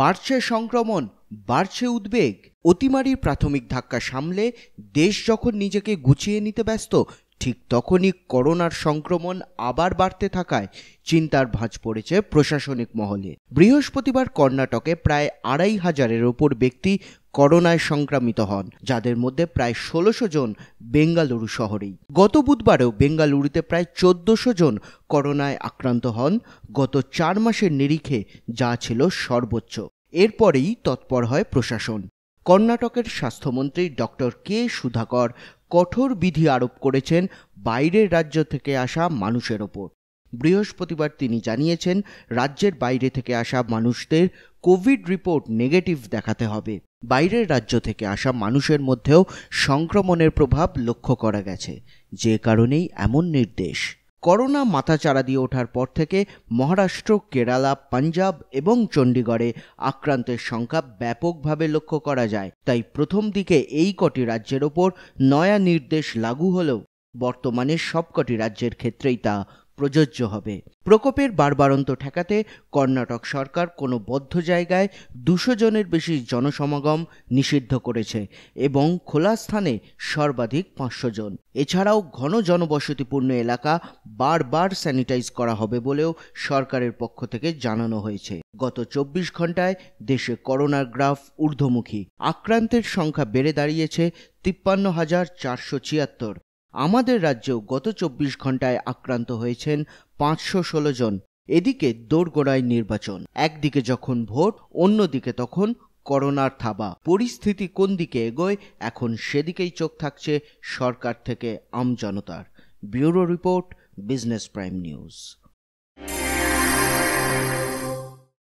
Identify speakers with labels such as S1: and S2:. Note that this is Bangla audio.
S1: বাড়ছে সংক্রমণ বাড়ছে উদ্বেগ অতিমারির প্রাথমিক ধাক্কা সামলে দেশ যখন নিজেকে গুছিয়ে নিতে ব্যস্ত ঠিক তখনই করোনার সংক্রমণ আবার বাড়তে থাকায় চিন্তার ভাঁজ পড়েছে প্রশাসনিক মহলে বৃহস্পতিবার কর্ণাটকে প্রায় আড়াই হাজারের ওপর ব্যক্তি করোনায় সংক্রামিত হন যাদের মধ্যে প্রায় ষোলোশো জন বেঙ্গালুরু শহরেই গত বুধবারেও বেঙ্গালুরুতে প্রায় চোদ্দশো জন করোনায় আক্রান্ত হন গত চার মাসের নিরিখে যা ছিল সর্বোচ্চ এরপরেই তৎপর হয় প্রশাসন কর্ণাটকের স্বাস্থ্যমন্ত্রী ডক্টর কে সুধাকর কঠোর বিধি আরোপ করেছেন বাইরের রাজ্য থেকে আসা মানুষের ওপর বৃহস্পতিবার তিনি জানিয়েছেন রাজ্যের বাইরে থেকে আসা মানুষদের কোভিড রিপোর্ট নেগেটিভ দেখাতে হবে বাইরের রাজ্য থেকে আসা মানুষের মধ্যেও সংক্রমণের প্রভাব লক্ষ্য করা গেছে যে কারণেই এমন নির্দেশ করোনা মাথাচাড়া দিয়ে ওঠার পর থেকে মহারাষ্ট্র কেরালা পাঞ্জাব এবং চণ্ডীগড়ে আক্রান্তের সংখ্যা ব্যাপকভাবে লক্ষ্য করা যায় তাই প্রথম দিকে এই কটি রাজ্যের ওপর নয়া নির্দেশ লাগু হলেও বর্তমানে সবকটি রাজ্যের ক্ষেত্রেই তা প্রযোজ্য হবে প্রকোপের বারবারন্ত ঠেকাতে কর্ণাটক সরকার কোনো বদ্ধ জায়গায় দুশো জনের বেশি জনসমাগম নিষিদ্ধ করেছে এবং খোলা স্থানে সর্বাধিক পাঁচশো জন এছাড়াও ঘন জনবসতিপূর্ণ এলাকা বারবার স্যানিটাইজ করা হবে বলেও সরকারের পক্ষ থেকে জানানো হয়েছে গত চব্বিশ ঘন্টায় দেশে করোনার গ্রাফ ঊর্ধ্বমুখী আক্রান্তের সংখ্যা বেড়ে দাঁড়িয়েছে তিপ্পান্ন হাজার চারশো ছিয়াত্তর আমাদের রাজ্যেও গত চব্বিশ ঘন্টায় আক্রান্ত হয়েছেন পাঁচশো ষোলো জন এদিকে দোরগোড়ায় নির্বাচন একদিকে যখন ভোট অন্যদিকে তখন করোনার থাবা পরিস্থিতি কোন দিকে এগোয় এখন সেদিকেই চোখ থাকছে সরকার থেকে আমজনতার bureau report business prime news